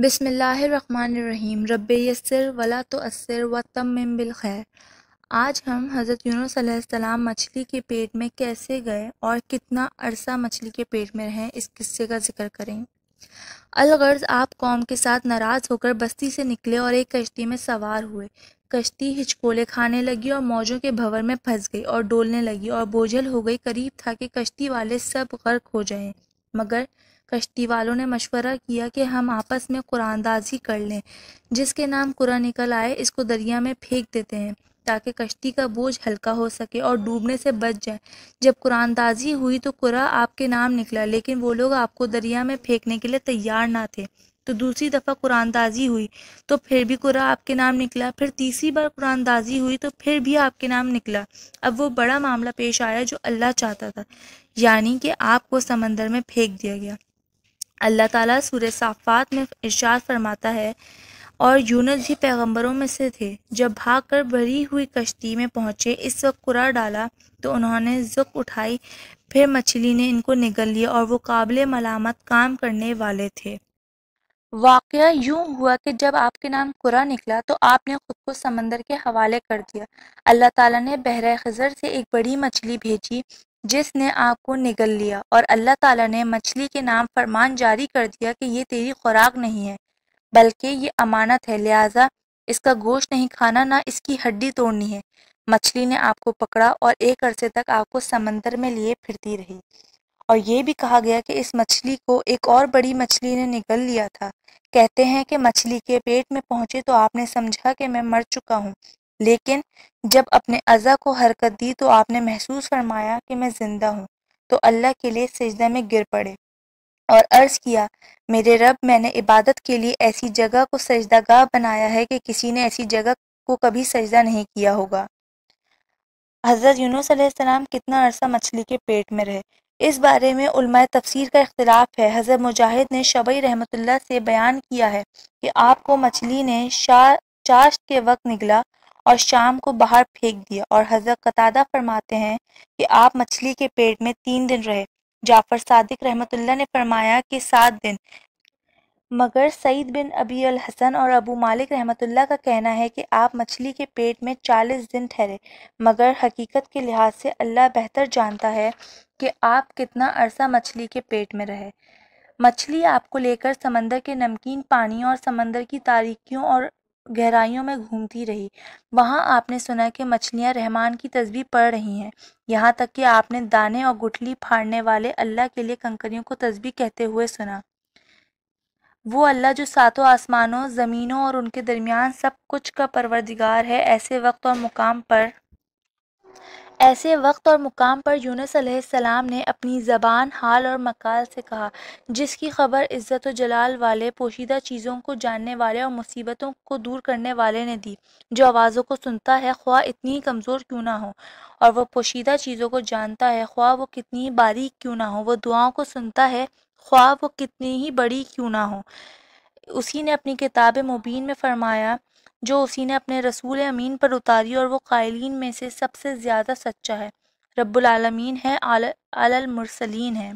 बिसमीम रब यसर वला तो असर व तम बिलखैर आज हम हज़रत यूनुसम मछली के पेट में कैसे गए और कितना अरसा मछली के पेट में रहें इस किस्से का जिक्र करें अलगर्ज आप कौम के साथ नाराज़ होकर बस्ती से निकले और एक कश्ती में सवार हुए कश्ती हिचकोले खाने लगी और मौजों के भंवर में फंस गई और डोलने लगी और बोझल हो गई करीब था कि कश्ती वाले सब गर्क हो जाएं मगर कश्ती वालों ने मशवरा किया कि हम आपस में कुरानदाजी कर लें जिसके नाम कुरा निकल आए इसको दरिया में फेंक देते हैं ताकि कश्ती का बोझ हल्का हो सके और डूबने से बच जाए जब कुरानदाजी हुई तो कुरा आपके नाम निकला लेकिन वो लोग आपको दरिया में फेंकने के लिए तैयार ना थे तो दूसरी दफ़ा कुरानदाजी हुई तो फिर भी कुरा आपके नाम निकला फिर तीसरी बार कुरानदाजी हुई तो फिर भी आपके नाम निकला अब वो बड़ा मामला पेश आया जो अल्लाह चाहता था यानी कि आपको समंदर में फेंक दिया गया अल्लाह ताला सूर साफ़ात में इशार फरमाता है और यूनस भी पैगंबरों में से थे जब भागकर भरी हुई कश्ती में पहुंचे इस वक्त कुरा डाला तो उन्होंने जुक उठाई फिर मछली ने इनको निगल लिया और वो काबिल मलामत काम करने वाले थे वाक़ यूँ हुआ कि जब आपके नाम कुरा निकला तो आपने खुद को समंदर के हवाले कर दिया अल्लाह ताला ने बहरा खज़र से एक बड़ी मछली भेजी जिसने आपको निगल लिया और अल्लाह ताला ने मछली के नाम फरमान जारी कर दिया कि ये तेरी खुराक नहीं है बल्कि ये अमानत है लिहाजा इसका गोश्त नहीं खाना ना इसकी हड्डी तोड़नी है मछली ने आपको पकड़ा और एक अरसे तक आपको समंदर में लिए फिरती रही और ये भी कहा गया कि इस मछली को एक और बड़ी मछली ने निगल लिया था कहते हैं कि मछली के पेट में पहुंचे तो आपने समझा कि मैं मर चुका हूँ लेकिन जब अपने अज़ा को हरकत दी तो आपने महसूस फरमाया कि मैं ज़िंदा हूँ तो अल्लाह के लिए सजदा में गिर पड़े और अर्ज़ किया मेरे रब मैंने इबादत के लिए ऐसी जगह को सजदागाह बनाया है कि किसी ने ऐसी जगह को कभी सजदा नहीं किया होगा हज़रत यूनुस सलाम कितना अरसा मछली के पेट में रहे इस बारे में उलमाए तफसीर का इख्तलाफ है हज़रत मुजाहिद ने शबई रहमतुल्ला से बयान किया है कि आपको मछली ने शाह चाश्त के वक्त निकला और शाम को बाहर फेंक दिया और हज़रत कतादा फरमाते हैं कि आप मछली के पेट में तीन दिन रहे जाफ़र सादिक रहमतुल्ला ने फरमाया कि सात दिन मगर सईद बिन अबी अल हसन और अबू मालिक रहमतुल्ला का कहना है कि आप मछली के पेट में चालीस दिन ठहरे मगर हकीकत के लिहाज से अल्लाह बेहतर जानता है कि आप कितना अरसा मछली के पेट में रहे मछली आपको लेकर समंदर के नमकीन पानी और समंदर की तारीखियों और गहराइयों में घूमती रही वहाँ आपने सुना कि मछलियाँ रहमान की तस्वीर पढ़ रही हैं यहाँ तक कि आपने दाने और गुठली फाड़ने वाले अल्लाह के लिए कंकरियों को तस्वीर कहते हुए सुना वो अल्लाह जो सातों आसमानों ज़मीनों और उनके दरमियान सब कुछ का परवरदिगार है ऐसे वक्त और मुकाम पर ऐसे वक्त और मुकाम पर यूनस सलाम ने अपनी ज़बान हाल और मकाल से कहा जिसकी खबर इज़्ज़त जलाल वाले पोशीदा चीज़ों को जानने वाले और मुसीबतों को दूर करने वाले ने दी जो आवाज़ों को सुनता है ख्वा इतनी कमज़ोर क्यों ना हो और वह पोशीदा चीज़ों को जानता है ख्वा वो कितनी बारीक क्यों ना हो वह दुआओं को सुनता है ख्वा वो कितनी ही बड़ी क्यों ना हो उसी ने अपनी किताब मुबीन में फरमाया जो उसी ने अपने रसूल अमीन पर उतारी और वो कायलिन में से सबसे ज़्यादा सच्चा है रब्बुल आलमीन है आल अलमरसलिन है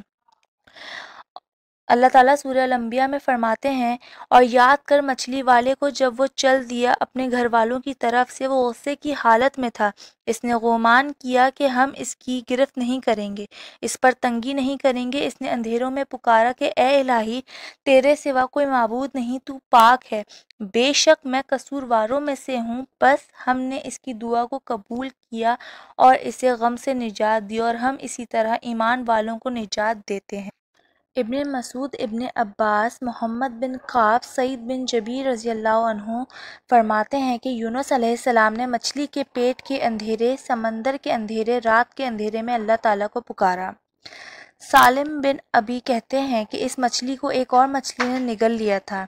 अल्लाह ताला सूर्य लम्बिया में फरमाते हैं और याद कर मछली वाले को जब वो चल दिया अपने घर वालों की तरफ से वो गुस्से की हालत में था इसने गुमान किया कि हम इसकी गिरफ्त नहीं करेंगे इस पर तंगी नहीं करेंगे इसने अंधेरों में पुकारा कि ए इलाही तेरे सिवा कोई मबूद नहीं तू पाक है बेशक मैं कसूरवारों में से हूँ बस हमने इसकी दुआ को कबूल किया और इसे गम से निजात दी और हम इसी तरह ईमान वालों को निजात देते हैं इब्न मसूद इबन अब्बास मोहम्मद बिन खाफ सईद बिन जबीर रज़ी फरमाते हैं कि यूनुस सलाम ने मछली के पेट के अंधेरे समंदर के अंधेरे रात के अंधेरे में अल्लाह ताला को पुकारा सालिम बिन अभी कहते हैं कि इस मछली को एक और मछली ने निगल लिया था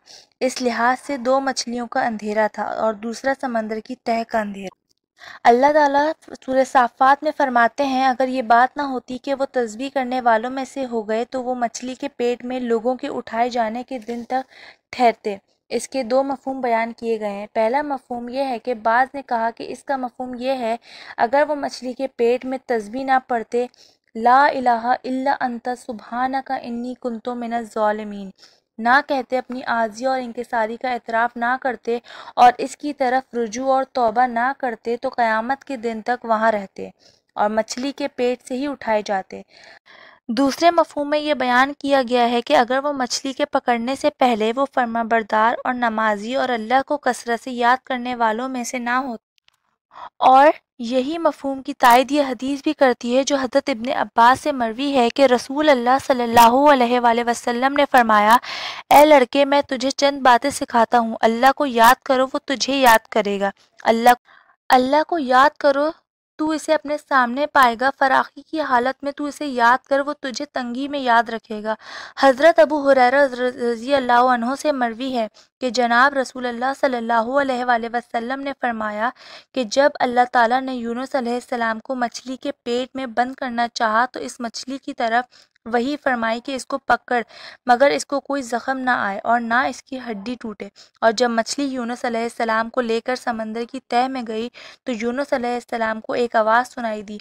इस लिहाज से दो मछलियों का अंधेरा था और दूसरा समंदर की तह का अंधेरा अल्लाह ताला सूर्य साफ़ात में फ़रमाते हैं अगर ये बात ना होती कि वो तस्बी करने वालों में से हो गए तो वो मछली के पेट में लोगों के उठाए जाने के दिन तक ठहरते इसके दो मफहम बयान किए गए हैं पहला मफहम यह है कि बाज़ ने कहा कि इसका मफहम यह है अगर वो मछली के पेट में तस्बी ना पढ़ते ला इलाहा इल्ला अंत सुबहाना का इन्नी कुंतों मिन ालमीन ना कहते अपनी आजी और इंकसारी का एतराफ़ ना करते और इसकी तरफ रुजू और तोबा ना करते तो क़यामत के दिन तक वहाँ रहते और मछली के पेट से ही उठाए जाते दूसरे मफहम में यह बयान किया गया है कि अगर वह मछली के पकड़ने से पहले वो फर्माबरदार और नमाजी और अल्लाह को कसरत से याद करने वालों में से ना हो और यही मफहम की तायद यह हदीस भी करती है जो हज़रत इबन अब्बास से मरवी है कि रसूल अल्लाह सल्लल्लाहु अलैहि वसल्लम ने फरमाया ए लड़के मैं तुझे चंद बातें सिखाता हूँ अल्लाह को याद करो वो तुझे याद करेगा अल्लाह अल्लाह को याद करो तू इसे अपने सामने पाएगा फराखी की हालत में तू इसे याद कर वो तुझे तंगी में याद रखेगा हज़रत अबू हुरैरा रजी अल्लाह से मरवी है कि जनाब रसूल अल्लाह सल्लल्लाहु अलैहि वसल्लम ने फरमाया कि जब अल्लाह ताला ने यूनुस अलैहिस्सलाम को मछली के पेट में बंद करना चाहा तो इस मछली की तरफ वही फरमाई कि इसको पकड़ मगर इसको कोई ज़ख़म ना आए और ना इसकी हड्डी टूटे और जब मछली यूनस अलैहिस्सलाम को लेकर समंदर की तह में गई तो यूनस अलैहिस्सलाम को एक आवाज़ सुनाई दी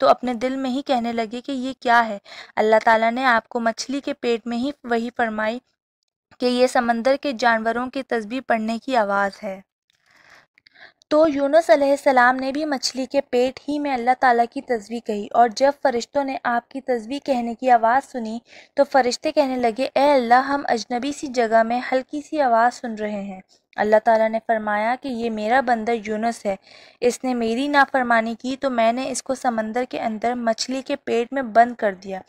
तो अपने दिल में ही कहने लगे कि ये क्या है अल्लाह ताला ने आपको मछली के पेट में ही वही फरमाई कि ये समंदर के जानवरों की तस्वीर पढ़ने की आवाज़ है तो यूनुस सलाम ने भी मछली के पेट ही में अल्लाह ताला की तस्वीर कही और जब फ़रिश्तों ने आपकी तस्वीर कहने की आवाज़ सुनी तो फ़रिश्ते कहने लगे ए अल्लाह हम अजनबी सी जगह में हल्की सी आवाज़ सुन रहे हैं अल्लाह ताला ने फरमाया कि ये मेरा बंदर यूनुस है इसने मेरी नाफरमानी की तो मैंने इसको समंदर के अंदर मछली के पेट में बंद कर दिया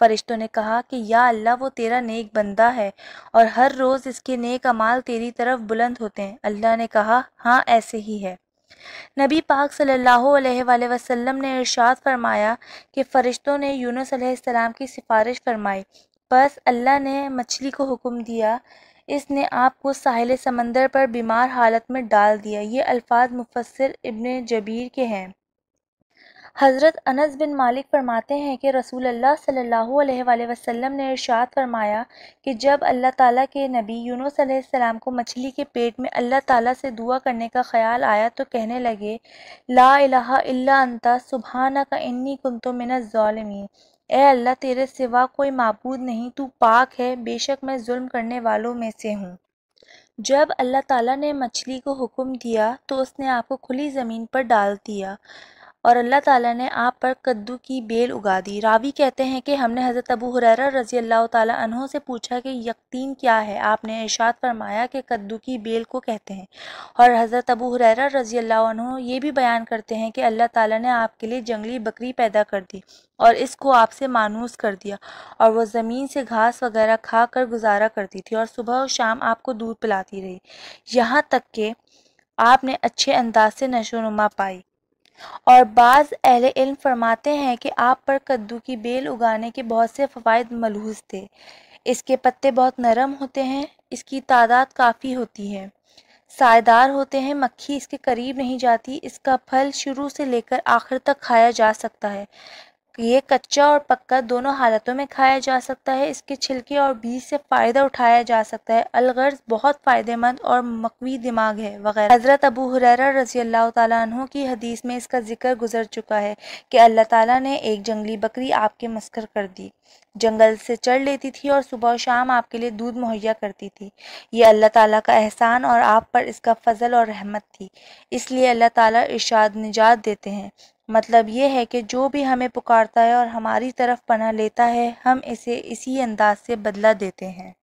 फरिश्तों ने कहा कि या अल्लाह वो तेरा नेक बंदा है और हर रोज़ इसके नेक अमाल तेरी तरफ बुलंद होते हैं अल्लाह ने कहा हाँ ऐसे ही है नबी पाक सल्लल्लाहु अलैहि वसल्लम ने इरशाद फरमाया कि फ़रिश्तों ने यूनुस अलैहिस्सलाम की सिफारिश फरमाई बस अल्लाह ने मछली को हुक्म दिया इसने आपको साहिल समंदर पर बीमार हालत में डाल दिया ये अल्फाज मुफसर इबन जबीर के हैं हज़रत अनस बिन मालिक फरमाते हैं कि रसूल अल्लाह सल्लल्लाहु अलैहि वसल्लम ने इरशाद फरमाया कि जब अल्लाह ताला के नबी यूनुस सलाम को मछली के पेट में अल्लाह ताला से दुआ करने का ख्याल आया तो कहने लगे ला इलाहा इल्ला अंता सुबहाना का इन्नी कुन मिन मिनज़ालमी ए अल्लाह तेरे सिवा कोई मबूद नहीं तू पाक है बेशक मैं जुल्म करने वालों में से हूँ जब अल्लाह ताला ने मछली को हुक्म दिया तो उसने आपको खुली ज़मीन पर डाल दिया और अल्लाह ताला ने आप पर कद्दू की बेल उगा दी रावी कहते हैं कि हमने हज़रत अबू हुररा रज़ी अल्लाह तहों से पूछा कि यकीन क्या है आपने इशाद फरमाया कि कद्दू की बेल को कहते हैं और हज़रत अबू हुरर रज़ी अल्लाह ये भी बयान करते हैं कि अल्लाह ताला ने आपके लिए जंगली बकरी पैदा कर दी और इसको आपसे मानूस कर दिया और वह ज़मीन से घास वगैरह खा कर गुजारा करती थी और सुबह और शाम आपको दूध पिलाती रही यहाँ तक कि आपने अच्छे अंदाज से नशोनुमा पाई और बाज़ अहल इल्म फरमाते हैं कि आप पर कद्दू की बेल उगाने के बहुत से फ़वाद मलहूज थे इसके पत्ते बहुत नरम होते हैं इसकी तादाद काफ़ी होती है सायदार होते हैं मक्खी इसके करीब नहीं जाती इसका फल शुरू से लेकर आखिर तक खाया जा सकता है ये कच्चा और पक्का दोनों हालतों में खाया जा सकता है इसके छिलके और बीज से फ़ायदा उठाया जा सकता है अलगर्ज बहुत फ़ायदेमंद और मकवी दिमाग है वगैरह हज़रत अबू हुररा रजी अल्लाह तु की हदीस में इसका जिक्र गुजर चुका है कि अल्लाह ताला ने एक जंगली बकरी आपके मस्कर कर दी जंगल से चढ़ लेती थी और सुबह शाम आपके लिए दूध मुहैया करती थी ये अल्लाह ताला का एहसान और आप पर इसका फजल और रहमत थी इसलिए अल्लाह ताला इरशाद निजात देते हैं मतलब ये है कि जो भी हमें पुकारता है और हमारी तरफ पना लेता है हम इसे इसी अंदाज से बदला देते हैं